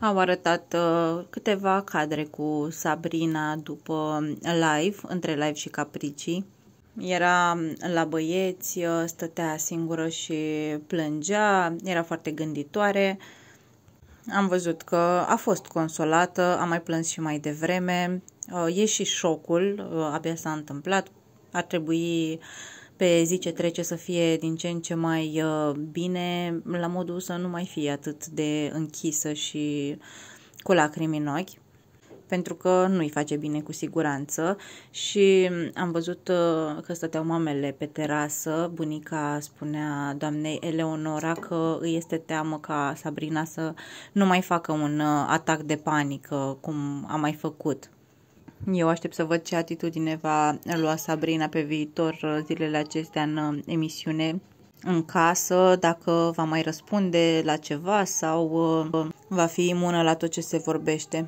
Am arătat uh, câteva cadre cu Sabrina după live, între live și capricii. Era la băieți, uh, stătea singură și plângea, era foarte gânditoare. Am văzut că a fost consolată, a mai plâns și mai devreme. Uh, e și șocul, uh, abia s-a întâmplat. Ar trebui pe zi ce trece să fie din ce în ce mai uh, bine, la modul să nu mai fie atât de închisă și cu lacrimi în ochi pentru că nu-i face bine cu siguranță și am văzut uh, că stăteau mamele pe terasă, bunica spunea doamnei Eleonora că îi este teamă ca Sabrina să nu mai facă un uh, atac de panică cum a mai făcut eu aștept să văd ce atitudine va lua Sabrina pe viitor uh, zilele acestea în uh, emisiune în casă, dacă va mai răspunde la ceva sau uh, va fi imună la tot ce se vorbește.